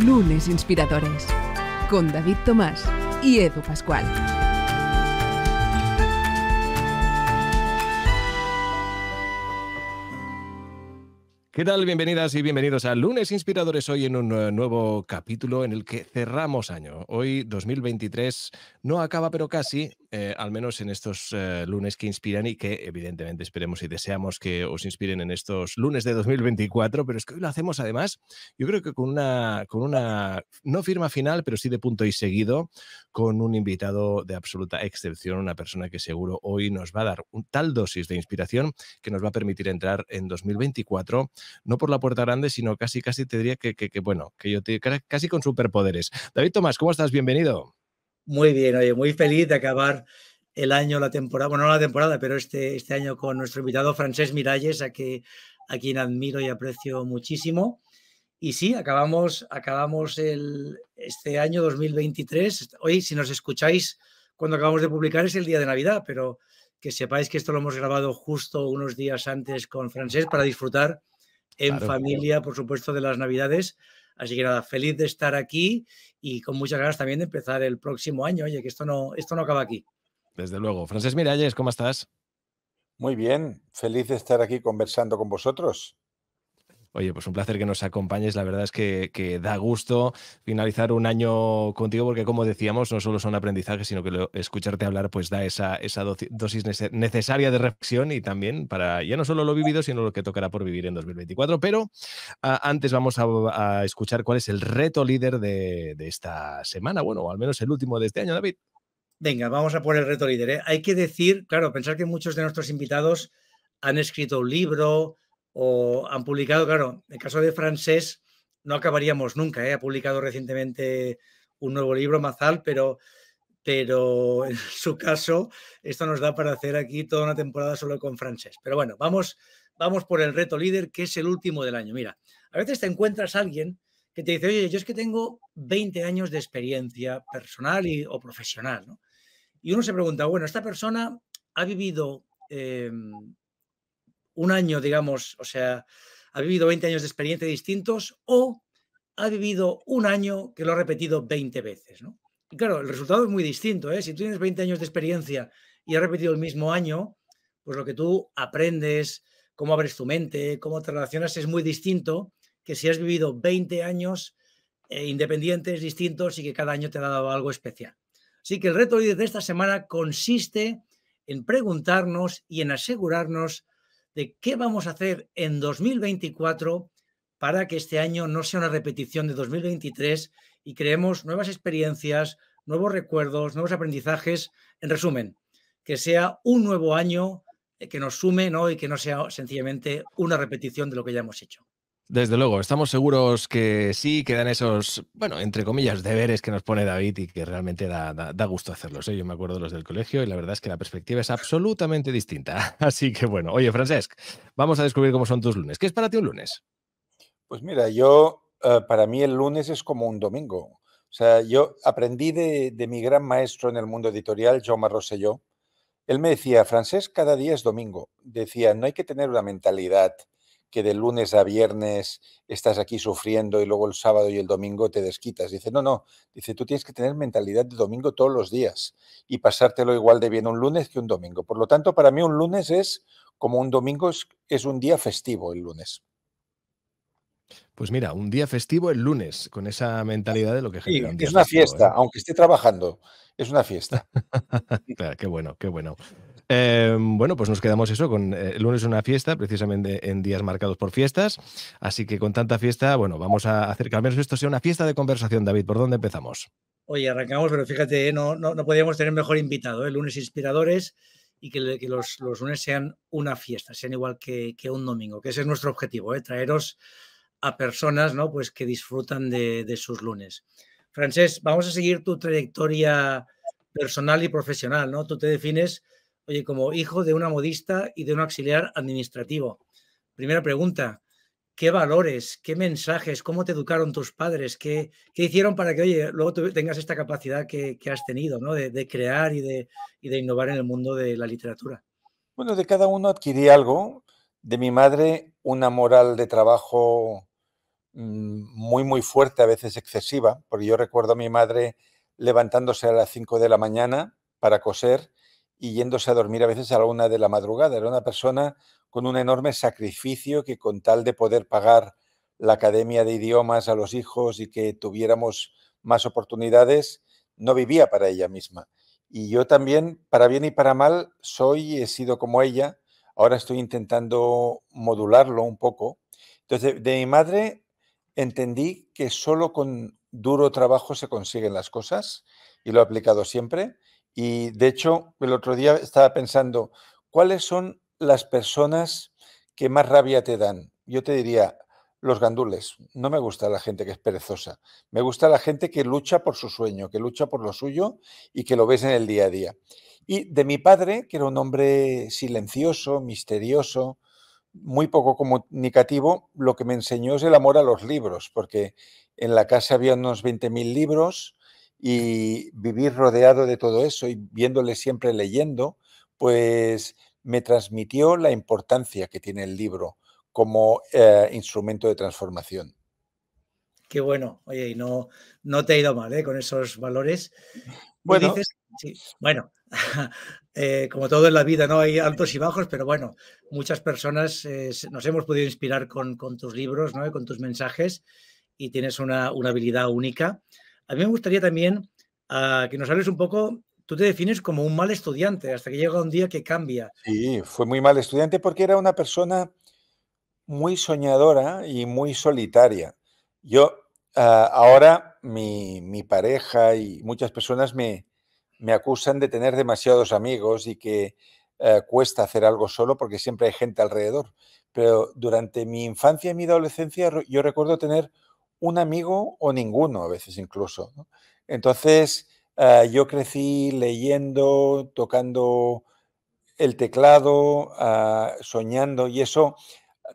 Lunes Inspiradores con David Tomás y Edu Pascual. ¿Qué tal? Bienvenidas y bienvenidos a Lunes Inspiradores, hoy en un eh, nuevo capítulo en el que cerramos año. Hoy 2023 no acaba, pero casi, eh, al menos en estos eh, lunes que inspiran y que evidentemente esperemos y deseamos que os inspiren en estos lunes de 2024, pero es que hoy lo hacemos además, yo creo que con una, con una no firma final, pero sí de punto y seguido, con un invitado de absoluta excepción, una persona que seguro hoy nos va a dar un tal dosis de inspiración que nos va a permitir entrar en 2024, no por la puerta grande, sino casi, casi te diría que, bueno, que yo te, casi con superpoderes. David Tomás, ¿cómo estás? Bienvenido. Muy bien, oye, muy feliz de acabar el año, la temporada, bueno, no la temporada, pero este, este año con nuestro invitado Francés Miralles, a, quien admiro y aprecio muchísimo. Y sí, acabamos, acabamos este año 2023. Hoy, si nos escucháis cuando acabamos de publicar, es el día de Navidad, pero que sepáis que esto lo hemos grabado justo unos días antes con Francés para disfrutar en familia, por supuesto, de las Navidades. Así que nada, feliz de estar aquí y con muchas ganas también de empezar el próximo año. Oye, que esto no, esto no acaba aquí. Desde luego. Francés Miralles, ¿cómo estás? Muy bien, feliz de estar aquí conversando con vosotros. Oye, pues un placer que nos acompañes. La verdad es que, da gusto finalizar un año contigo porque, como decíamos, no solo son aprendizajes, sino que escucharte hablar pues da esa, dosis necesaria de reflexión y también para ya no solo lo vivido, sino lo que tocará por vivir en 2024. Pero antes vamos a, escuchar cuál es el reto líder de, esta semana, bueno, o al menos el último de este año, David. Venga, vamos a por el reto líder. ¿eh? Hay que decir, claro, pensar que muchos de nuestros invitados han escrito un libro, o han publicado, claro, en el caso de Francés no acabaríamos nunca, ¿eh? ha publicado recientemente un nuevo libro, Mazal, pero, pero en su caso esto nos da para hacer aquí toda una temporada solo con Francés. Pero bueno, vamos, vamos por el reto líder, que es el último del año. Mira, a veces te encuentras a alguien que te dice, oye, yo es que tengo 20 años de experiencia personal y, o profesional, ¿no? Y uno se pregunta, bueno, esta persona ha vivido em, un año, digamos, o sea, ha vivido 20 años de experiencia distintos o ha vivido un año que lo ha repetido 20 veces, ¿no? Y claro, el resultado es muy distinto, ¿eh? Si tú tienes 20 años de experiencia y has repetido el mismo año, pues lo que tú aprendes, cómo abres tu mente, cómo te relacionas es muy distinto que si has vivido 20 años eh, independientes, distintos y que cada año te ha dado algo especial. Así que el reto de esta semana consiste en preguntarnos y en asegurarnos de qué vamos a hacer en 2024 para que este año no sea una repetición de 2023 y creemos nuevas experiencias, nuevos recuerdos, nuevos aprendizajes. En resumen, que sea un nuevo año eh, que nos sume ¿no? y que no sea sencillamente una repetición de lo que ya hemos hecho. Desde luego, estamos seguros que sí, quedan esos, bueno, entre comillas, deberes que nos pone David y que realmente da, gusto hacerlos. ¿eh? Yo me acuerdo de los del colegio y la verdad es que la perspectiva es absolutamente distinta. Así que bueno, oye, Francesc, vamos a descubrir cómo son tus lunes. ¿Qué es para ti un lunes? Pues mira, yo, eh, para mí el lunes es como un domingo. O sea, yo aprendí de, de mi gran maestro en el mundo editorial, Jaume Rosselló. Él me decía, Francesc, cada día es domingo. Decía, no hay que tener una mentalidad que de lunes a viernes estás aquí sufriendo y luego el sábado y el domingo te desquitas. Dice, no, no, dice, tú tienes que tener mentalidad de domingo todos los días y pasártelo igual de bien un lunes que un domingo. Por lo tanto, para mí un lunes es como un domingo es, un día festivo el lunes. Pues mira, un día festivo el lunes, con esa mentalidad de lo que es una fiesta, ¿eh? aunque esté trabajando, es una fiesta. claro, qué bueno, qué bueno. Em, bueno, pues nos quedamos eso con eh, el lunes una fiesta, precisamente en días marcados por fiestas. Así que con tanta fiesta, bueno, vamos a hacer que al menos esto sea una fiesta de conversación, David. ¿Por dónde empezamos? Oye, arrancamos, pero fíjate, eh, no, no, no podíamos tener mejor invitado. El eh, Lunes inspiradores y que, los, lunes sean una fiesta, sean igual que, un domingo, que ese es nuestro objetivo, ¿eh? traeros a personas ¿no? pues que disfrutan de, de sus lunes. Francés, vamos a seguir tu trayectoria personal y profesional, ¿no? Tú te defines Oye, como hijo de una modista y de un auxiliar administrativo. Primera pregunta, ¿qué valores, qué mensajes, cómo te educaron tus padres? ¿Qué, hicieron para que, oye, luego tengas esta capacidad que, has tenido, De, crear y de, y de innovar en el mundo de la literatura. Bueno, de cada uno adquirí algo. De mi madre, una moral de trabajo mm, muy, muy fuerte, a veces excesiva, porque yo recuerdo a mi madre levantándose a las 5 de la mañana para coser y yéndose a dormir a veces a la una de la madrugada. Era una persona con un enorme sacrificio que con tal de poder pagar la academia de idiomas a los hijos y que tuviéramos más oportunidades, no vivía para ella misma. Y yo también, para bien y para mal, soy y he sido como ella. Ahora estoy intentando modularlo un poco. Entonces, de mi madre entendí que solo con duro trabajo se consiguen las cosas y lo he aplicado siempre. Y de hecho, el otro día estaba pensando, ¿cuáles son las personas que más rabia te dan? Yo te diría, los gandules. No me gusta la gente que es perezosa. Me gusta la gente que lucha por su sueño, que lucha por lo suyo y que lo ves en el día a día. Y de mi padre, que era un hombre silencioso, misterioso, muy poco comunicativo, lo que me enseñó es el amor a los libros, porque en la casa había unos 20.000 libros, y vivir rodeado de todo eso y viéndole siempre leyendo, pues me transmitió la importancia que tiene el libro como eh, instrumento de transformación. Qué bueno, oye, y no, no te ha ido mal ¿eh? con esos valores. Bueno, bueno eh, como todo en la vida, ¿no? Hay altos y bajos, pero bueno, muchas personas nos hemos podido inspirar con, tus libros, ¿no? con tus mensajes, y tienes una, una habilidad única a mí me gustaría también ah, que nos hables un poco, tú te defines como un mal estudiante hasta que llega un día que cambia. Sí, fue muy mal estudiante porque era una persona muy soñadora y muy solitaria. Yo ah, ahora mi, pareja y muchas personas me, acusan de tener demasiados amigos y que eh, cuesta hacer algo solo porque siempre hay gente alrededor. Pero durante mi infancia y mi adolescencia yo recuerdo tener un amigo o ninguno, a veces incluso. Entonces, ah, yo crecí leyendo, tocando el teclado, ah, soñando, y eso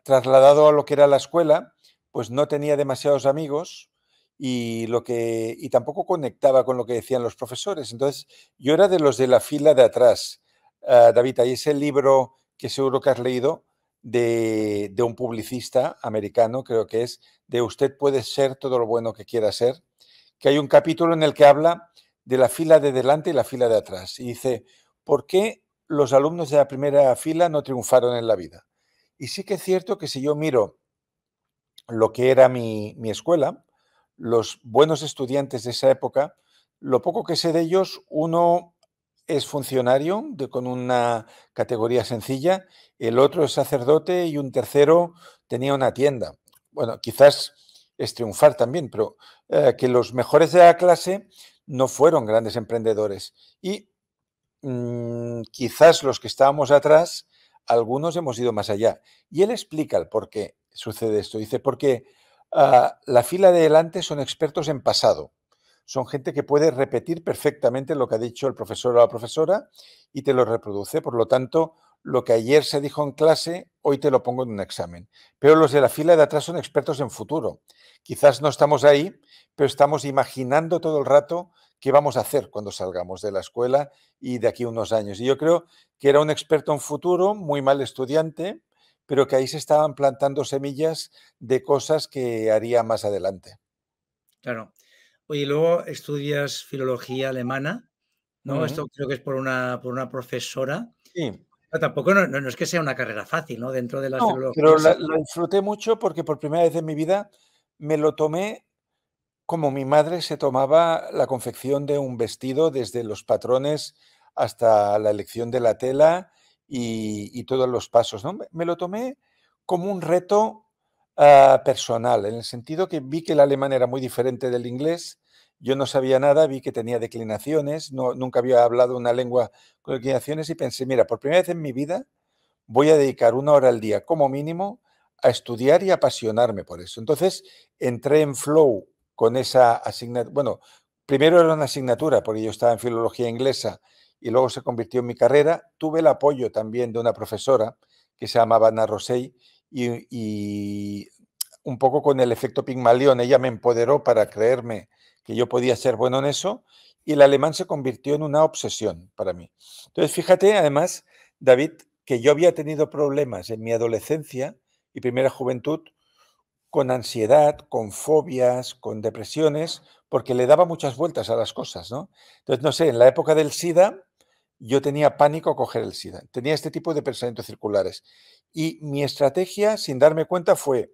trasladado a lo que era la escuela, pues no tenía demasiados amigos y lo que y tampoco conectaba con lo que decían los profesores. Entonces, yo era de los de la fila de atrás. Ah, David, ahí ese libro que seguro que has leído, de, un publicista americano, creo que es, de usted puede ser todo lo bueno que quiera ser, que hay un capítulo en el que habla de la fila de delante y la fila de atrás. Y dice, ¿por qué los alumnos de la primera fila no triunfaron en la vida? Y sí que es cierto que si yo miro lo que era mi, mi escuela, los buenos estudiantes de esa época, lo poco que sé de ellos, uno es funcionario de, con una categoría sencilla, el otro es sacerdote y un tercero tenía una tienda. Bueno, quizás es triunfar también, pero eh, que los mejores de la clase no fueron grandes emprendedores. Y mm, quizás los que estábamos atrás, algunos hemos ido más allá. Y él explica el por qué sucede esto. Dice, porque ah, la fila de delante son expertos en pasado son gente que puede repetir perfectamente lo que ha dicho el profesor o la profesora y te lo reproduce. Por lo tanto, lo que ayer se dijo en clase, hoy te lo pongo en un examen. Pero los de la fila de atrás son expertos en futuro. Quizás no estamos ahí, pero estamos imaginando todo el rato qué vamos a hacer cuando salgamos de la escuela y de aquí unos años. Y yo creo que era un experto en futuro, muy mal estudiante, pero que ahí se estaban plantando semillas de cosas que haría más adelante. Claro, Oye, luego estudias filología alemana, ¿no? Esto creo que es por una, por una profesora. Sí. tampoco no, es que sea una carrera fácil, ¿no? Dentro de la filología. Pero la, disfruté mucho porque por primera vez en mi vida me lo tomé como mi madre se tomaba la confección de un vestido, desde los patrones hasta la elección de la tela y, todos los pasos, ¿no? me lo tomé como un reto Ah, personal, en el sentido que vi que el alemán era muy diferente del inglés, yo no sabía nada, vi que tenía declinaciones, no, nunca había hablado una lengua con declinaciones y pensé, mira, por primera vez en mi vida voy a dedicar una hora al día como mínimo a estudiar y apasionarme por eso. Entonces entré en flow con esa asignatura, bueno, primero era una asignatura porque yo estaba en filología inglesa y luego se convirtió en mi carrera, tuve el apoyo también de una profesora que se llamaba Ana Rosell y, un poco con el efecto Pigmalión, ella me empoderó para creerme que yo podía ser bueno en eso y el alemán se convirtió en una obsesión para mí. Entonces, fíjate, además, David, que yo había tenido problemas en mi adolescencia y primera juventud con ansiedad, con fobias, con depresiones, porque le daba muchas vueltas a las cosas, ¿no? Entonces, no sé, en la época del SIDA yo tenía pánico a coger el SIDA. Tenía este tipo de pensamientos circulares. Y mi estrategia, sin darme cuenta, fue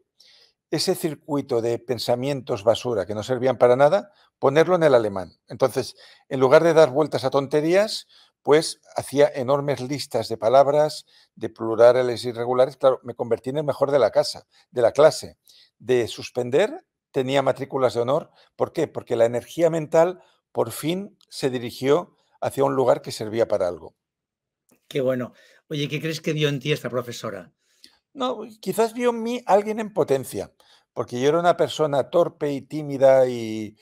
ese circuito de pensamientos basura que no servían para nada, ponerlo en el alemán. Entonces, en lugar de dar vueltas a tonterías, pues hacía enormes listas de palabras, de plurales irregulares. Claro, me convertí en el mejor de la casa, de la clase. De suspender, tenía matrículas de honor. ¿Por qué? Porque la energía mental por fin se dirigió hacia un lugar que servía para algo. Qué bueno. Oye, ¿qué crees que vio en ti esta profesora? No, pues, quizás vio en mí alguien en potencia, porque yo era una persona torpe y tímida y,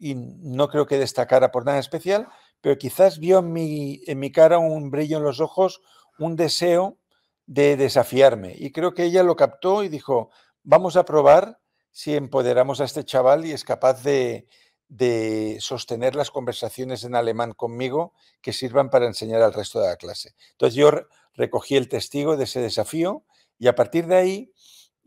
no creo que destacara por nada especial, pero quizás vio en mi, en mi cara un brillo en los ojos, un deseo de desafiarme. Y creo que ella lo captó y dijo, vamos a probar si empoderamos a este chaval y es capaz de, de sostener las conversaciones en alemán conmigo que sirvan para enseñar al resto de la clase. Entonces yo recogí el testigo de ese desafío y a partir de ahí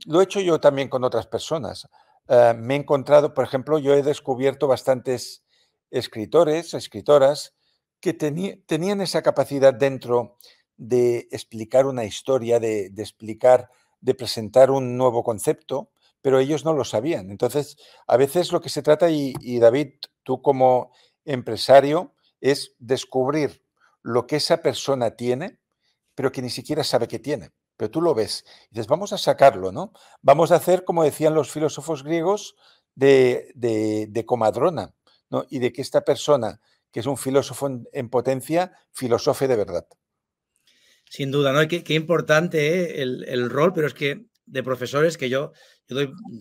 lo he hecho yo también con otras personas. Eh, me he encontrado, por ejemplo, yo he descubierto bastantes escritores, escritoras, que tenían esa capacidad dentro de explicar una historia, de explicar, de presentar un nuevo concepto pero ellos no lo sabían. Entonces, a veces lo que se trata, y, David, tú como empresario, es descubrir lo que esa persona tiene, pero que ni siquiera sabe que tiene. Pero tú lo ves. Y dices, vamos a sacarlo, ¿no? Vamos a hacer, como decían los filósofos griegos, de, comadrona, ¿no? Y de que esta persona, que es un filósofo en, potencia, filosofe de verdad. Sin duda, ¿no? Qué, qué importante ¿eh? el, rol, pero es que de profesores que yo,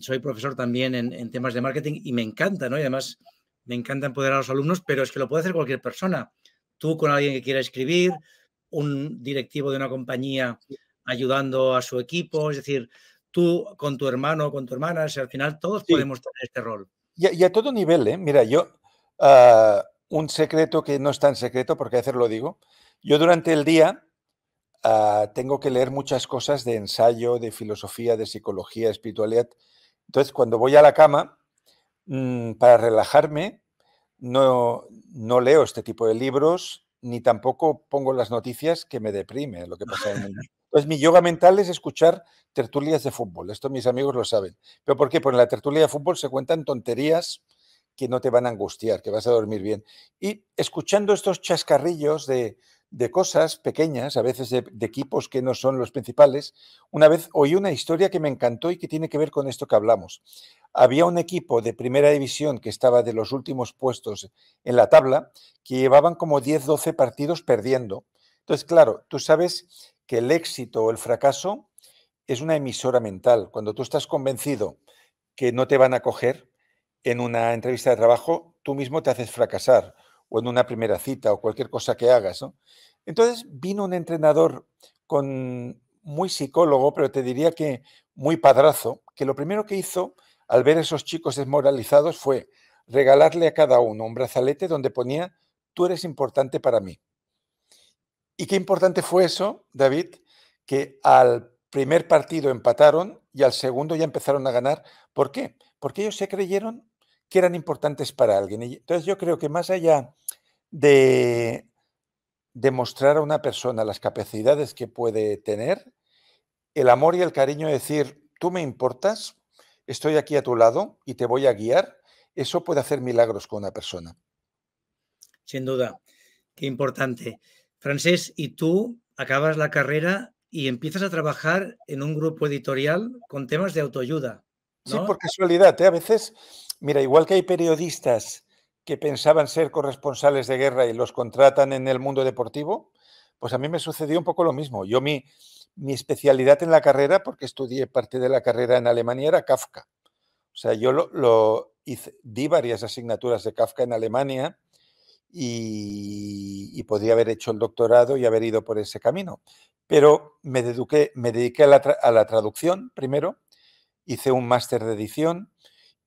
soy profesor también en, temas de marketing y me encanta, ¿no? Y además me encanta empoderar a los alumnos, pero es que lo puede hacer cualquier persona. Tú con alguien que quiera escribir, un directivo de una compañía ayudando a su equipo, es decir, tú con tu hermano, o con tu hermana, al final todos podemos tener este rol. Y a, todo nivel, ¿eh? Mira, yo, ah, un secreto que no es tan secreto, porque a veces lo digo, yo durante el día Ah, tengo que leer muchas cosas de ensayo, de filosofía, de psicología, espiritualidad. Entonces, cuando voy a la cama, mm, para relajarme, no, no leo este tipo de libros, ni tampoco pongo las noticias que me deprime lo que pasa en el Entonces, mi yoga mental es escuchar tertulias de fútbol. Esto mis amigos lo saben. ¿Pero por qué? Porque en la tertulia de fútbol se cuentan tonterías que no te van a angustiar, que vas a dormir bien. Y escuchando estos chascarrillos de de cosas pequeñas, a veces de, equipos que no son los principales. Una vez oí una historia que me encantó y que tiene que ver con esto que hablamos. Había un equipo de primera división que estaba de los últimos puestos en la tabla, que llevaban como 10, 12 partidos perdiendo. Entonces, claro, tú sabes que el éxito o el fracaso es una emisora mental. Cuando tú estás convencido que no te van a coger en una entrevista de trabajo, tú mismo te haces fracasar o en una primera cita o cualquier cosa que hagas. Entonces vino un entrenador con muy psicólogo, pero te diría que muy padrazo, que lo primero que hizo al ver a esos chicos desmoralizados fue regalarle a cada uno un brazalete donde ponía tú eres importante para mí. Y qué importante fue eso, David, que al primer partido empataron y al segundo ya empezaron a ganar. ¿Por qué? Porque ellos se creyeron que eran importantes para alguien. entonces yo creo que más allá de demostrar a una persona las capacidades que puede tener, el amor y el cariño de decir, tú me importas, estoy aquí a tu lado y te voy a guiar, eso puede hacer milagros con una persona. Sin duda, qué importante. Francés, y tú acabas la carrera y empiezas a trabajar en un grupo editorial con temas de autoayuda. Sí, por casualidad. ¿eh? A veces Mira, igual que hay periodistas que pensaban ser corresponsales de guerra y los contratan en el mundo deportivo, pues a mí me sucedió un poco lo mismo. Yo mi, mi especialidad en la carrera, porque estudié parte de la carrera en Alemania, era Kafka. O sea, yo di varias asignaturas de Kafka en Alemania y, y, podría haber hecho el doctorado y haber ido por ese camino. Pero me, deduqué, me dediqué a la, a la traducción primero, hice un máster de edición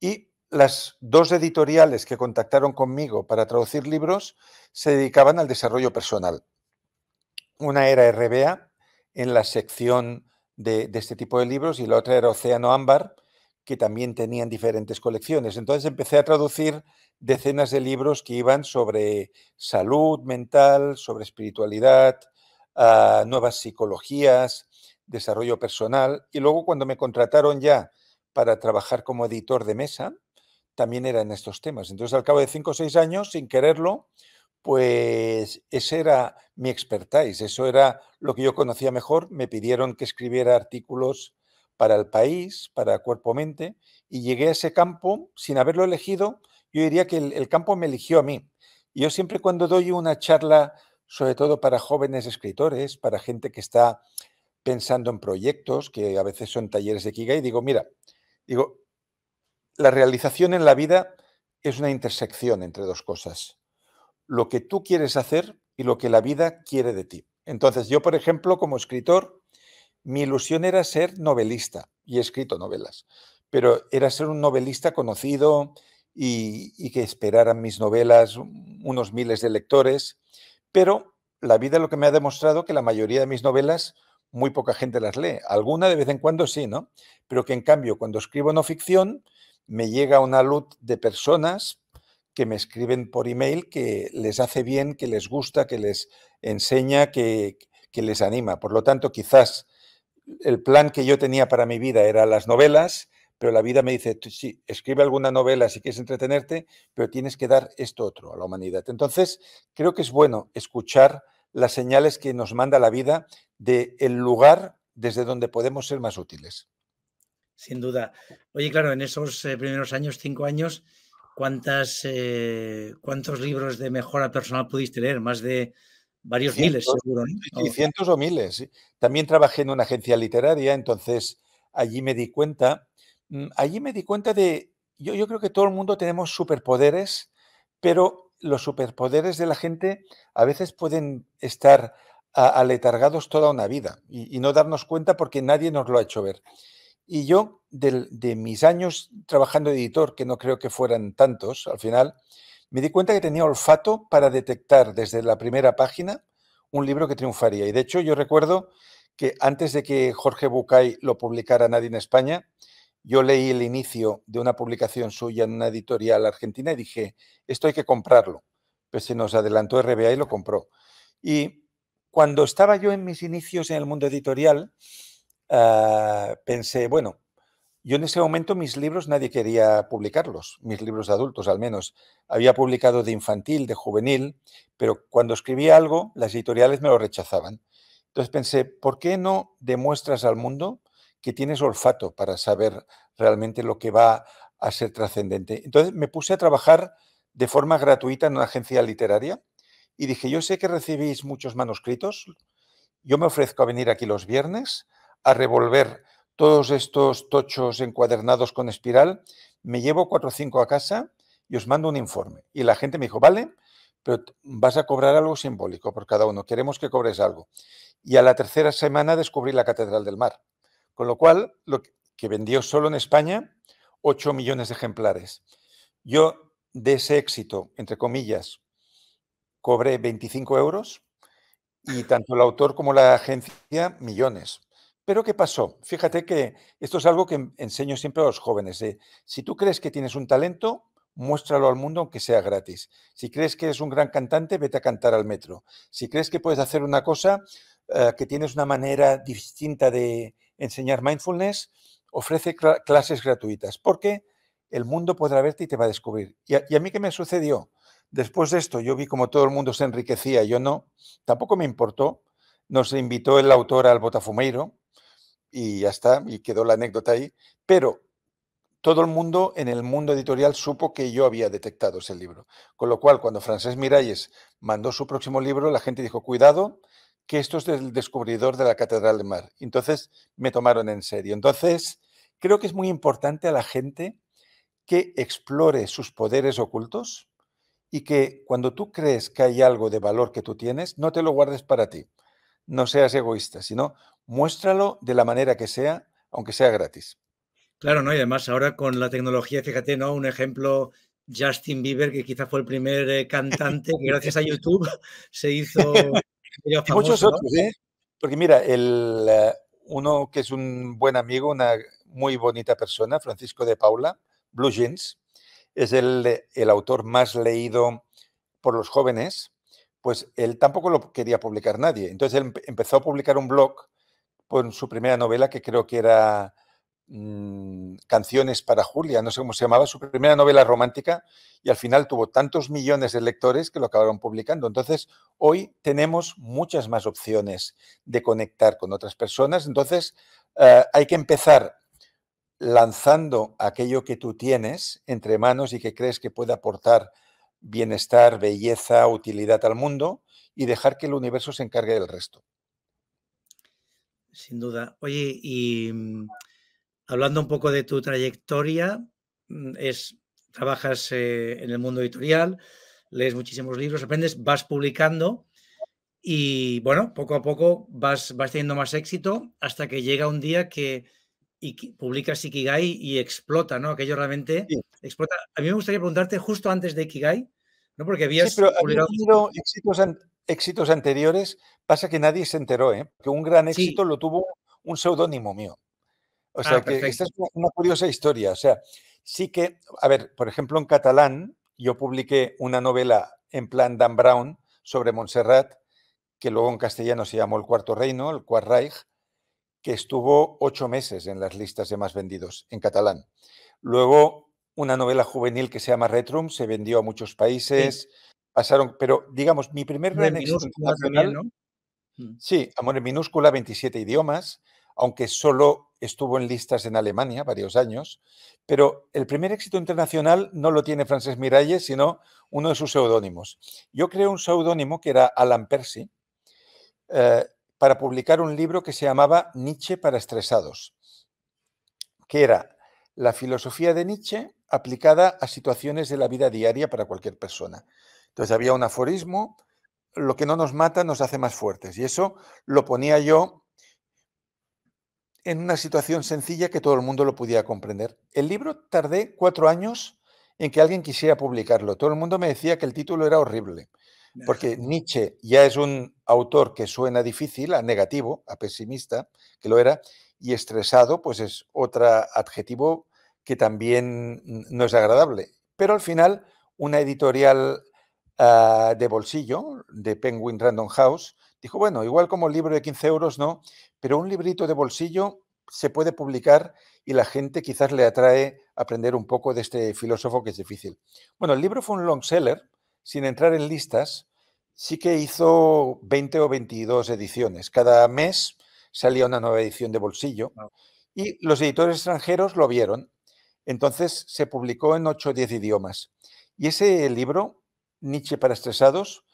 y las dos editoriales que contactaron conmigo para traducir libros se dedicaban al desarrollo personal. Una era RBA en la sección de, este tipo de libros y la otra era Océano Ámbar, que también tenían diferentes colecciones. Entonces empecé a traducir decenas de libros que iban sobre salud mental, sobre espiritualidad, nuevas psicologías, desarrollo personal. Y luego cuando me contrataron ya para trabajar como editor de mesa, también era en estos temas. Entonces, al cabo de cinco o seis años, sin quererlo, pues ese era mi expertise, eso era lo que yo conocía mejor. Me pidieron que escribiera artículos para el país, para Cuerpo Mente, y llegué a ese campo sin haberlo elegido. Yo diría que el, campo me eligió a mí. yo siempre cuando doy una charla, sobre todo para jóvenes escritores, para gente que está pensando en proyectos, que a veces son talleres de Kiga, y digo, mira, digo, la realización en la vida es una intersección entre dos cosas. Lo que tú quieres hacer y lo que la vida quiere de ti. Entonces, yo, por ejemplo, como escritor, mi ilusión era ser novelista y he escrito novelas, pero era ser un novelista conocido y, que esperaran mis novelas unos miles de lectores, pero la vida lo que me ha demostrado que la mayoría de mis novelas muy poca gente las lee. Alguna de vez en cuando sí, ¿no? Pero que en cambio, cuando escribo no ficción, me llega una luz de personas que me escriben por email que les hace bien, que les gusta, que les enseña, que, les anima. Por lo tanto, quizás el plan que yo tenía para mi vida era las novelas, pero la vida me dice, sí, escribe alguna novela si quieres entretenerte, pero tienes que dar esto otro a la humanidad. Entonces, creo que es bueno escuchar las señales que nos manda la vida del lugar desde donde podemos ser más útiles. Sin duda. Oye, claro, en esos eh, primeros años, cinco años, ¿cuántas, eh, ¿cuántos libros de mejora personal pudiste leer? Más de varios miles, seguro. cientos o miles. También trabajé en una agencia literaria, entonces allí me di cuenta, mm, allí me di cuenta de, yo, creo que todo el mundo tenemos superpoderes, pero los superpoderes de la gente a veces pueden estar aletargados toda una vida y, no darnos cuenta porque nadie nos lo ha hecho ver. Y yo, de, mis años trabajando de editor, que no creo que fueran tantos al final, me di cuenta que tenía olfato para detectar desde la primera página un libro que triunfaría. Y de hecho yo recuerdo que antes de que Jorge Bucay lo publicara Nadie en España, yo leí el inicio de una publicación suya en una editorial argentina y dije, esto hay que comprarlo. Pues se nos adelantó RBA y lo compró. Y cuando estaba yo en mis inicios en el mundo editorial, Ah, pensé, bueno, yo en ese momento mis libros nadie quería publicarlos, mis libros de adultos al menos. Había publicado de infantil, de juvenil, pero cuando escribía algo las editoriales me lo rechazaban. Entonces pensé, ¿por qué no demuestras al mundo que tienes olfato para saber realmente lo que va a ser trascendente? Entonces me puse a trabajar de forma gratuita en una agencia literaria y dije, yo sé que recibís muchos manuscritos, yo me ofrezco a venir aquí los viernes a revolver todos estos tochos encuadernados con espiral, me llevo cuatro o cinco a casa y os mando un informe. Y la gente me dijo, vale, pero vas a cobrar algo simbólico por cada uno, queremos que cobres algo. Y a la tercera semana descubrí la Catedral del Mar, con lo cual, lo que vendió solo en España, ocho millones de ejemplares. Yo de ese éxito, entre comillas, cobré 25 euros y tanto el autor como la agencia millones. Pero ¿qué pasó? Fíjate que esto es algo que enseño siempre a los jóvenes. Si tú crees que tienes un talento, muéstralo al mundo aunque sea gratis. Si crees que eres un gran cantante, vete a cantar al metro. Si crees que puedes hacer una cosa, eh, que tienes una manera distinta de enseñar mindfulness, ofrece clases gratuitas, porque el mundo podrá verte y te va a descubrir. ¿Y a, y a mí qué me sucedió? Después de esto, yo vi como todo el mundo se enriquecía, yo no. Tampoco me importó. Nos invitó el autor al Botafumeiro, y ya está, y quedó la anécdota ahí. Pero todo el mundo en el mundo editorial supo que yo había detectado ese libro. Con lo cual, cuando Francés Miralles mandó su próximo libro, la gente dijo, cuidado, que esto es del descubridor de la Catedral de Mar. Entonces me tomaron en serio. Entonces, creo que es muy importante a la gente que explore sus poderes ocultos y que cuando tú crees que hay algo de valor que tú tienes, no te lo guardes para ti no seas egoísta, sino muéstralo de la manera que sea, aunque sea gratis. Claro, ¿no? Y además ahora con la tecnología, fíjate, ¿no? Un ejemplo, Justin Bieber, que quizá fue el primer eh, cantante que gracias a YouTube se hizo... Muchos otros, ¿eh? Porque mira, el, eh, uno que es un buen amigo, una muy bonita persona, Francisco de Paula, Blue Jeans, es el, el autor más leído por los jóvenes pues él tampoco lo quería publicar nadie. Entonces él empezó a publicar un blog con su primera novela, que creo que era mm, Canciones para Julia, no sé cómo se llamaba, su primera novela romántica, y al final tuvo tantos millones de lectores que lo acabaron publicando. Entonces, hoy tenemos muchas más opciones de conectar con otras personas. Entonces, eh, hay que empezar lanzando aquello que tú tienes entre manos y que crees que puede aportar bienestar, belleza, utilidad al mundo y dejar que el universo se encargue del resto. Sin duda. Oye, y mm, hablando un poco de tu trayectoria, mm, es, trabajas eh, en el mundo editorial, lees muchísimos libros, aprendes, vas publicando y bueno, poco a poco vas, vas teniendo más éxito hasta que llega un día que, y, publicas Ikigai y explota, ¿no? Aquello realmente a mí me gustaría preguntarte justo antes de Ikigai, ¿no? Porque habías sí, pero publicado... habido éxitos, anteriores, pasa que nadie se enteró, ¿eh? Que un gran éxito lo tuvo un seudónimo mío. O ah, sea, que esta es una, curiosa historia. O sea, sí que, a ver, por ejemplo, en catalán, yo publiqué una novela en plan Dan Brown sobre Montserrat, que luego en castellano se llamó El Cuarto Reino, el Cuart Reich, que estuvo ocho meses en las listas de más vendidos en catalán. Luego una novela juvenil que se llama Retrum, se vendió a muchos países, pasaron, pero digamos, mi primer éxito internacional... Mm. Sí, Amor en minúscula, 27 idiomas, aunque solo estuvo en listas en Alemania varios años, pero el primer éxito internacional no lo tiene Francesc Miralles, sino uno de sus seudónimos. Yo creé un seudónimo que era Alan Percy eh, para publicar un libro que se llamaba Nietzsche para estresados, que era la filosofía de Nietzsche aplicada a situaciones de la vida diaria para cualquier persona. Entonces había un aforismo, lo que no nos mata nos hace más fuertes. Y eso lo ponía yo en una situación sencilla que todo el mundo lo podía comprender. El libro tardé cuatro años en que alguien quisiera publicarlo. Todo el mundo me decía que el título era horrible, porque Nietzsche ya es un autor que suena difícil, a negativo, a pesimista, que lo era, y estresado, pues es otro adjetivo que también no es agradable. Pero al final, una editorial ah, de bolsillo, de Penguin Random House, dijo, bueno, igual como el libro de 15 euros, no, pero un librito de bolsillo se puede publicar y la gente quizás le atrae aprender un poco de este filósofo que es difícil. Bueno, el libro fue un long seller, sin entrar en listas, sí que hizo 20 o 22 ediciones. Cada mes salía una nueva edición de bolsillo y los editores extranjeros lo vieron entonces se publicó en 8 o 10 idiomas. Y ese libro, Nietzsche para estresados,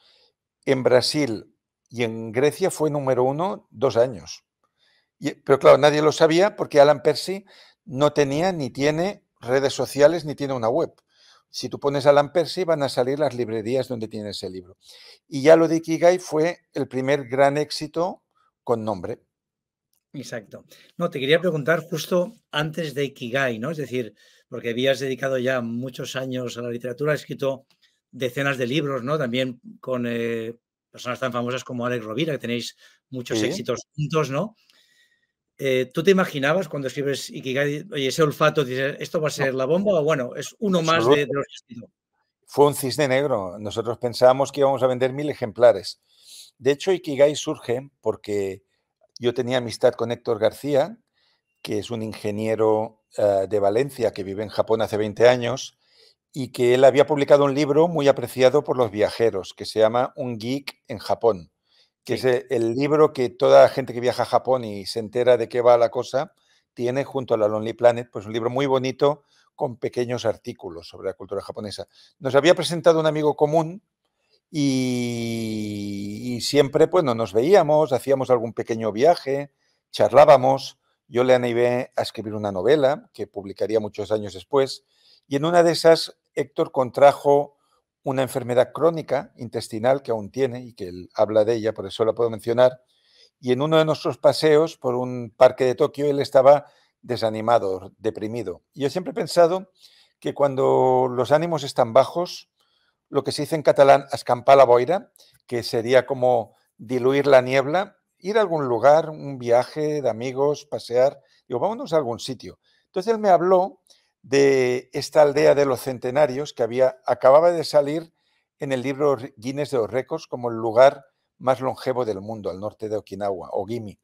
en Brasil y en Grecia fue número uno dos años. pero claro, nadie lo sabía porque Alan Percy no tenía ni tiene redes sociales ni tiene una web. Si tú pones Alan Percy van a salir las librerías donde tiene ese libro. Y ya lo de Ikigai fue el primer gran éxito con nombre. Exacto. No, te quería preguntar justo antes de Ikigai, ¿no? Es decir, porque habías dedicado ya muchos años a la literatura, has escrito decenas de libros, ¿no? También con eh, personas tan famosas como Alex Rovira, que tenéis muchos éxitos juntos, ¿no? Eh, ¿Tú te imaginabas cuando escribes Ikigai, oye, ese olfato, dices, ¿esto va a ser la bomba? O bueno, es uno más de, los Fue un cisne negro. Nosotros pensábamos que íbamos a vender mil ejemplares. De hecho, Ikigai surge porque yo tenía amistad con Héctor García, que es un ingeniero eh, de Valencia que vive en Japón hace 20 años y que él había publicado un libro muy apreciado por los viajeros que se llama Un geek en Japón, que es e, el libro que toda gente que viaja a Japón y se entera de qué va la cosa tiene junto a la Lonely Planet, pues un libro muy bonito con pequeños artículos sobre la cultura japonesa. Nos había presentado un amigo común y, siempre pues, nos veíamos, hacíamos algún pequeño viaje, charlábamos. Yo le animé a escribir una novela que publicaría muchos años después y en una de esas Héctor contrajo una enfermedad crónica intestinal que aún tiene y que él habla de ella, por eso la puedo mencionar. Y en uno de nuestros paseos por un parque de Tokio él estaba desanimado, deprimido. Y yo siempre he pensado que cuando los ánimos están bajos, lo que se dice en catalán, escampar la boira, que sería como diluir la niebla, ir a algún lugar, un viaje de amigos, pasear. Digo, vámonos a algún sitio. Entonces él me habló de esta aldea de los centenarios que había, acababa de salir en el libro Guinness de los Récords como el lugar más longevo del mundo, al norte de Okinawa, Ogimi.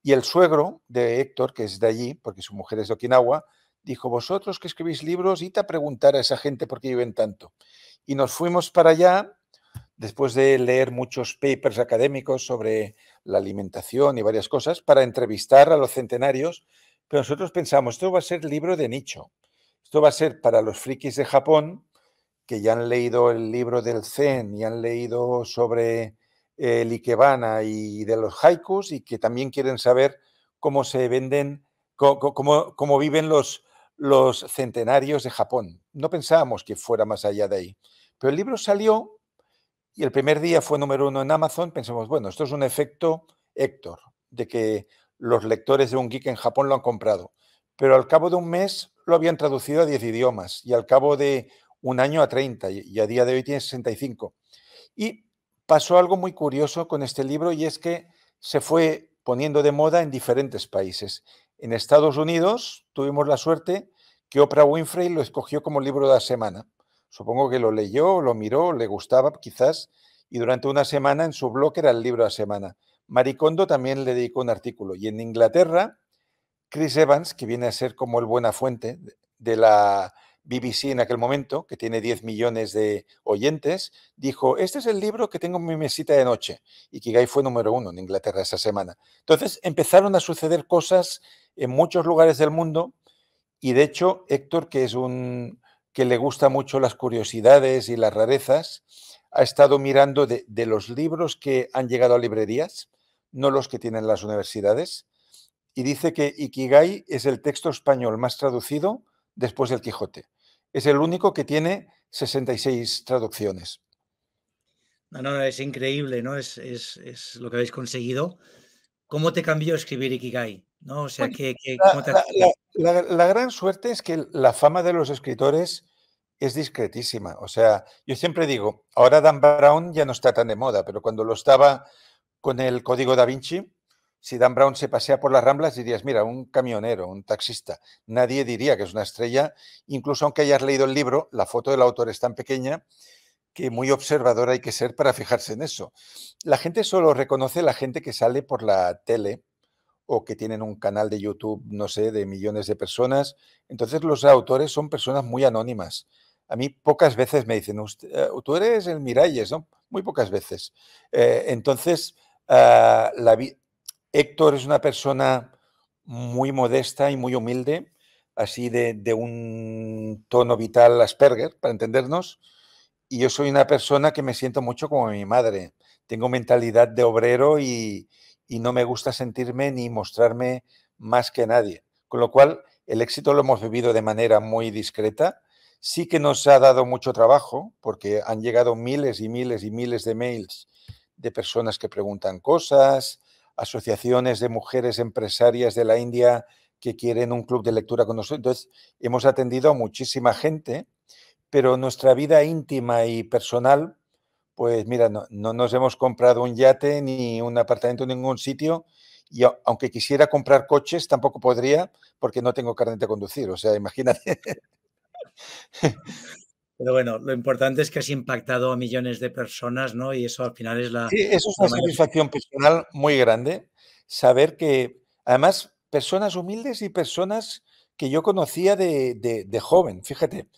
Y el suegro de Héctor, que es de allí, porque su mujer es de Okinawa, dijo, vosotros que escribís libros, id a preguntar a esa gente por qué viven tanto. Y nos fuimos para allá después de leer muchos papers académicos sobre la alimentación y varias cosas, para entrevistar a los centenarios, pero nosotros pensamos, esto va a ser libro de nicho, esto va a ser para los frikis de Japón, que ya han leído el libro del Zen y han leído sobre eh, el Ikebana y de los haikus y que también quieren saber cómo se venden, cómo, viven los, los centenarios de Japón. No pensábamos que fuera más allá de ahí. Pero el libro salió y el primer día fue número uno en Amazon. Pensamos, bueno, esto es un efecto Héctor, de que los lectores de un geek en Japón lo han comprado. Pero al cabo de un mes lo habían traducido a 10 idiomas y al cabo de un año a 30 y a día de hoy tiene 65. Y pasó algo muy curioso con este libro y es que se fue poniendo de moda en diferentes países. En Estados Unidos tuvimos la suerte que Oprah Winfrey lo escogió como libro de la semana. Supongo que lo leyó, lo miró, le gustaba quizás, y durante una semana en su blog era el libro de la semana. Maricondo también le dedicó un artículo. Y en Inglaterra, Chris Evans, que viene a ser como el buena fuente de la BBC en aquel momento, que tiene 10 millones de oyentes, dijo, este es el libro que tengo en mi mesita de noche. Y Kigai fue número uno en Inglaterra esa semana. Entonces empezaron a suceder cosas en muchos lugares del mundo. Y de hecho, Héctor, que es un que le gusta mucho las curiosidades y las rarezas, ha estado mirando de, los libros que han llegado a librerías, no los que tienen las universidades, y dice que Ikigai es el texto español más traducido después del Quijote. Es el único que tiene 66 traducciones. No, es increíble, ¿no? es, es, lo que habéis conseguido. ¿Cómo te cambió escribir Ikigai? sea, que, la, gran suerte es que la fama de los escritores es discretísima. O sea, yo siempre digo, ahora Dan Brown ya no está tan de moda, pero cuando lo estaba con el código da Vinci, si Dan Brown se pasea por las ramblas, dirías, mira, un camionero, un taxista. Nadie diría que es una estrella, incluso aunque hayas leído el libro, la foto del autor es tan pequeña que muy observadora hay que ser para fijarse en eso. La gente solo reconoce la gente que sale por la tele, o que tienen un canal de YouTube, no sé, de millones de personas. Entonces los autores son personas muy anónimas. A mí pocas veces me dicen, eh, tú eres el Miralles, ¿no? Muy pocas veces. Eh, entonces, ah, la Héctor es una persona muy modesta y muy humilde, así de un tono vital Asperger, para entendernos. Y yo soy una persona que me siento mucho como mi madre. Tengo mentalidad de obrero y, y no me gusta sentirme ni mostrarme más que nadie. Con lo cual, el éxito lo hemos vivido de manera muy discreta. Sí que nos ha dado mucho trabajo porque han llegado miles y miles y miles de mails de personas que preguntan cosas, asociaciones de mujeres empresarias de la India que quieren un club de lectura con nosotros. Entonces, hemos atendido a muchísima gente, pero nuestra vida íntima y personal pues mira, no, nos hemos comprado un yate ni un apartamento en ningún sitio y aunque quisiera comprar coches tampoco podría porque no tengo carnet de conducir, o sea, imagínate. Pero bueno, lo importante es que has impactado a millones de personas, ¿no? Y eso al final es la... eso es una satisfacción personal muy grande, saber que además personas humildes y personas que yo conocía de joven, fíjate,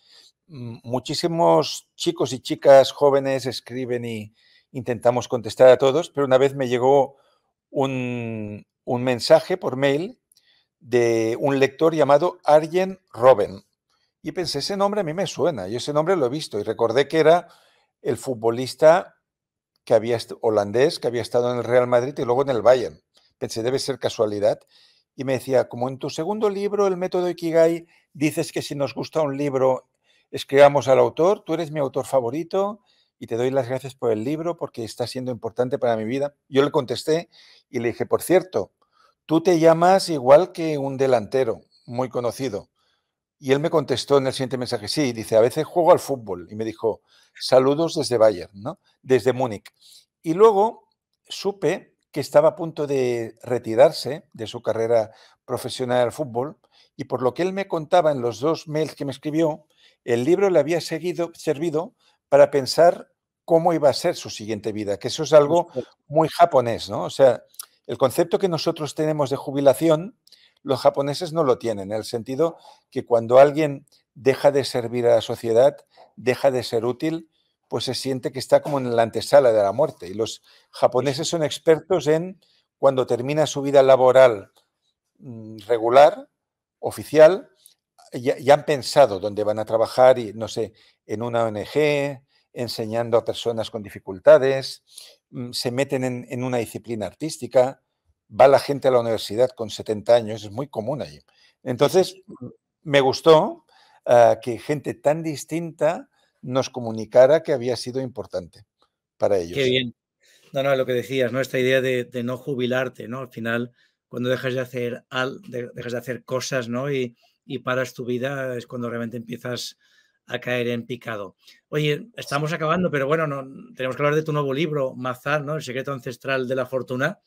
muchísimos chicos y chicas jóvenes escriben y intentamos contestar a todos, pero una vez me llegó un, mensaje por mail de un lector llamado Arjen Robben. Y pensé, ese nombre a mí me suena, yo ese nombre lo he visto y recordé que era el futbolista que había, holandés que había estado en el Real Madrid y luego en el Bayern. Pensé, debe ser casualidad. Y me decía, como en tu segundo libro, El método Ikigai, dices que si nos gusta un libro Escribamos al autor, tú eres mi autor favorito y te doy las gracias por el libro porque está siendo importante para mi vida. Yo le contesté y le dije, por cierto, tú te llamas igual que un delantero muy conocido. Y él me contestó en el siguiente mensaje, sí, dice, a veces juego al fútbol. Y me dijo, saludos desde Bayern, ¿no? Desde Múnich. Y luego supe que estaba a punto de retirarse de su carrera profesional al fútbol y por lo que él me contaba en los dos mails que me escribió, el libro le había seguido, servido para pensar cómo iba a ser su siguiente vida, que eso es algo muy japonés, ¿no? O sea, el concepto que nosotros tenemos de jubilación, los japoneses no lo tienen, en el sentido que cuando alguien deja de servir a la sociedad, deja de ser útil, pues se siente que está como en la antesala de la muerte. Y los japoneses son expertos en cuando termina su vida laboral mm, regular, oficial, ya, han pensado dónde van a trabajar y, no sé, en una ONG, enseñando a personas con dificultades, mm, se meten en, una disciplina artística, va la gente a la universidad con 70 años, es muy común allí. Entonces, me gustó ah, que gente tan distinta nos comunicara que había sido importante para ellos. Qué bien. No, no, lo que decías, ¿no? Esta idea de, no jubilarte, ¿no? Al final, cuando dejas de hacer, al, dejas de hacer cosas, ¿no? Y, y paras tu vida, es cuando realmente empiezas a caer en picado. Oye, estamos acabando, pero bueno, no, tenemos que hablar de tu nuevo libro, Mazar, ¿no? El secreto ancestral de la fortuna.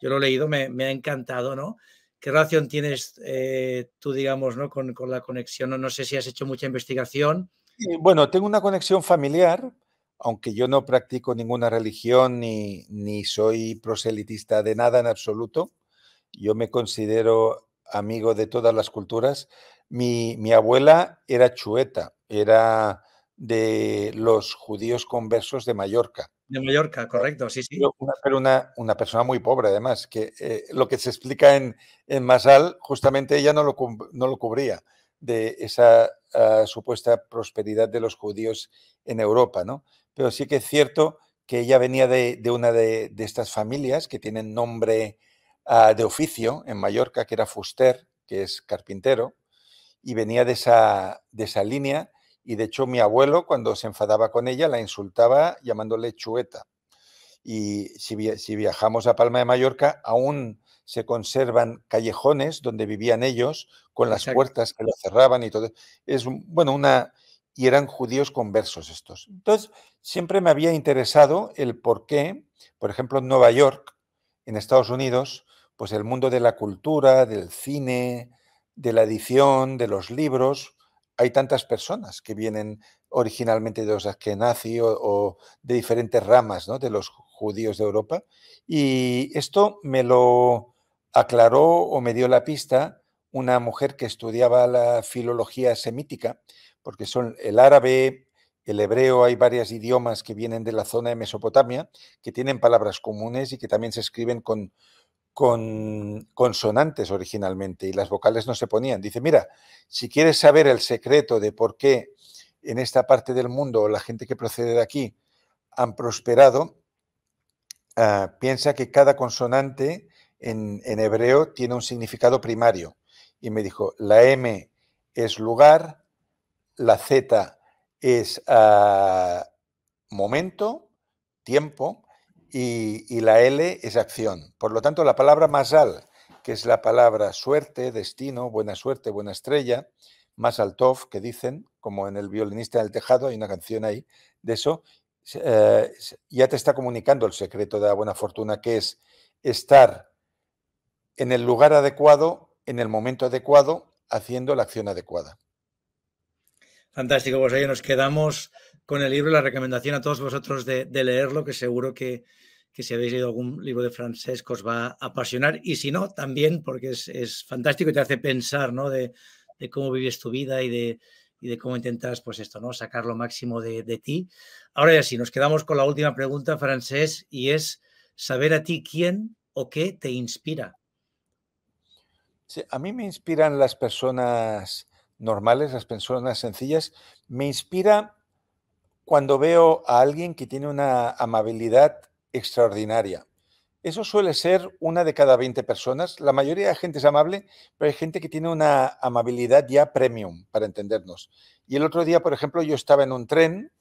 Yo lo he leído, me, ha encantado, ¿no? ¿Qué relación tienes eh, tú, digamos, ¿no? Con, la conexión? No, no sé si has hecho mucha investigación. Bueno, tengo una conexión familiar, aunque yo no practico ninguna religión ni, ni soy proselitista de nada en absoluto. Yo me considero amigo de todas las culturas. Mi, mi abuela era chueta, era de los judíos conversos de Mallorca. De Mallorca, eh, correcto, sí, sí. Pero una, persona muy pobre, además, que eh, lo que se explica en, Masal, justamente ella no lo, no lo cubría de esa ah, supuesta prosperidad de los judíos en Europa, ¿no? Pero sí que es cierto que ella venía de, una de, de, estas familias que tienen nombre Ah, de oficio en Mallorca, que era fuster, que es carpintero, y venía de esa, de esa línea. Y de hecho, mi abuelo, cuando se enfadaba con ella, la insultaba llamándole chueta. Y si, viajamos a Palma de Mallorca, aún se conservan callejones donde vivían ellos, con las puertas que lo cerraban y todo. Es, bueno, una. Y eran judíos conversos estos. Entonces, siempre me había interesado el por qué, por ejemplo, en Nueva York, en Estados Unidos, pues el mundo de la cultura, del cine, de la edición, de los libros. Hay tantas personas que vienen originalmente de los o, o de diferentes ramas ¿no? de los judíos de Europa. Y esto me lo aclaró o me dio la pista una mujer que estudiaba la filología semítica, porque son el árabe, el hebreo, hay varios idiomas que vienen de la zona de Mesopotamia, que tienen palabras comunes y que también se escriben con, con consonantes originalmente y las vocales no se ponían. Dice, mira, si quieres saber el secreto de por qué en esta parte del mundo la gente que procede de aquí han prosperado, ah, piensa que cada consonante en, hebreo tiene un significado primario. Y me dijo, la M es lugar, la Z es ah, momento, tiempo, y, la L es acción. Por lo tanto, la palabra masal, que es la palabra suerte, destino, buena suerte, buena estrella, masal tov, que dicen, como en el violinista del tejado, hay una canción ahí de eso, eh, ya te está comunicando el secreto de la buena fortuna, que es estar en el lugar adecuado, en el momento adecuado, haciendo la acción adecuada. Fantástico, pues ahí nos quedamos con el libro, la recomendación a todos vosotros de, de leerlo, que seguro que, que si habéis leído algún libro de Francesco os va a apasionar y si no, también porque es, fantástico y te hace pensar ¿no? de, cómo vives tu vida y de, y de cómo intentas, pues esto, ¿no? Sacar lo máximo de, ti. Ahora ya sí, nos quedamos con la última pregunta, Francés, y es saber a ti quién o qué te inspira. a mí me inspiran las personas normales, las personas sencillas. Me inspira cuando veo a alguien que tiene una amabilidad extraordinaria. Eso suele ser una de cada 20 personas. La mayoría de gente es amable, pero hay gente que tiene una amabilidad ya premium, para entendernos. Y el otro día, por ejemplo, yo estaba en un tren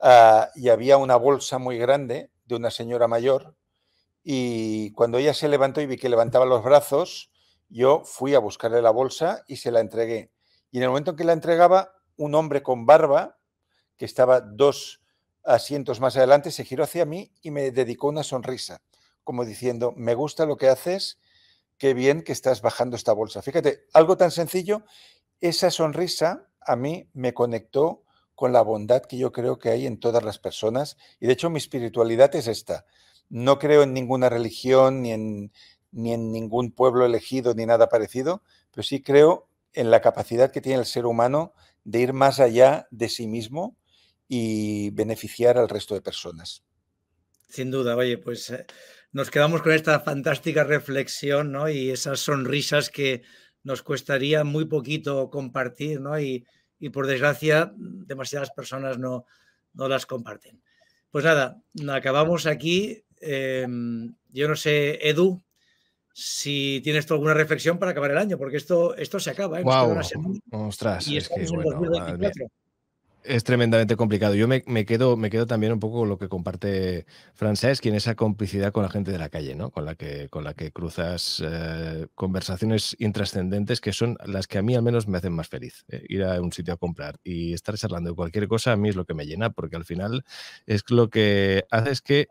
ah, y había una bolsa muy grande de una señora mayor y cuando ella se levantó y vi que levantaba los brazos, yo fui a buscarle la bolsa y se la entregué. Y en el momento en que la entregaba, un hombre con barba, que estaba dos Asientos más adelante se giró hacia mí y me dedicó una sonrisa, como diciendo, me gusta lo que haces, qué bien que estás bajando esta bolsa. Fíjate, algo tan sencillo, esa sonrisa a mí me conectó con la bondad que yo creo que hay en todas las personas y de hecho mi espiritualidad es esta. No creo en ninguna religión ni en, ni en ningún pueblo elegido ni nada parecido, pero sí creo en la capacidad que tiene el ser humano de ir más allá de sí mismo y beneficiar al resto de personas. Sin duda, oye, pues eh, nos quedamos con esta fantástica reflexión ¿no? y esas sonrisas que nos costaría muy poquito compartir ¿no? y, por desgracia demasiadas personas no, las comparten. Pues nada, acabamos aquí. Em, yo no sé, Edu, si tienes tú alguna reflexión para acabar el año, porque esto, esto se acaba. Wow. ¿eh? Ostras, es bueno, es tremendamente complicado. Yo me, quedo, me quedo también un poco con lo que comparte Francesc, en esa complicidad con la gente de la calle, ¿no? Con la que, con la que cruzas eh, conversaciones intrascendentes que son las que a mí al menos me hacen más feliz. Eh, ir a un sitio a comprar y estar charlando de cualquier cosa a mí es lo que me llena, porque al final es lo que hace es que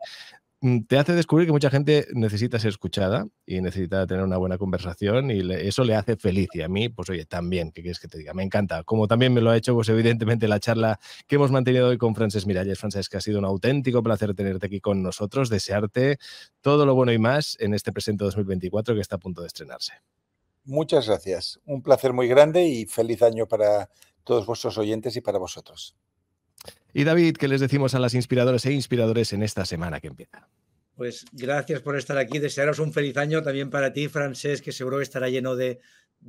Mm, te hace descubrir que mucha gente necesita ser escuchada y necesita tener una buena conversación y eso le hace feliz. Y a mí, pues oye, también, ¿qué quieres que te diga? Me encanta. Como también me lo ha hecho, pues evidentemente la charla que hemos mantenido hoy con Frances Miralles. que ha sido un auténtico placer tenerte aquí con nosotros, desearte todo lo bueno y más en este presente 2024 que está a punto de estrenarse. Muchas gracias. Un placer muy grande y feliz año para todos vuestros oyentes y para vosotros. Y David, ¿qué les decimos a las inspiradoras e inspiradores en esta semana que empieza? Pues gracias por estar aquí. Desearos un feliz año también para ti, Francés, que seguro estará lleno de,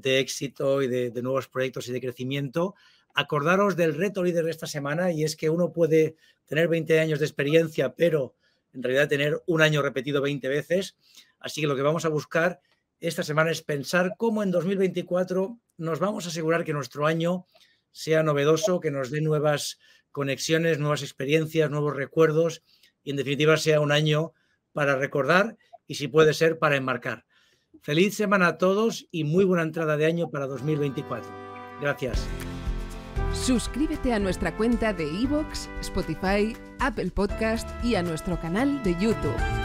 éxito y de, de, nuevos proyectos y de crecimiento. Acordaros del reto líder de esta semana y es que uno puede tener 20 años de experiencia, pero en realidad tener un año repetido 20 veces. Así que lo que vamos a buscar esta semana es pensar cómo en 2024 nos vamos a asegurar que nuestro año sea novedoso, que nos dé nuevas conexiones, nuevas experiencias, nuevos recuerdos y en definitiva sea un año para recordar y si puede ser para enmarcar. Feliz semana a todos y muy buena entrada de año para 2024. Gracias. Suscríbete a nuestra cuenta de iVoox, Spotify, Apple Podcast y a nuestro canal de YouTube.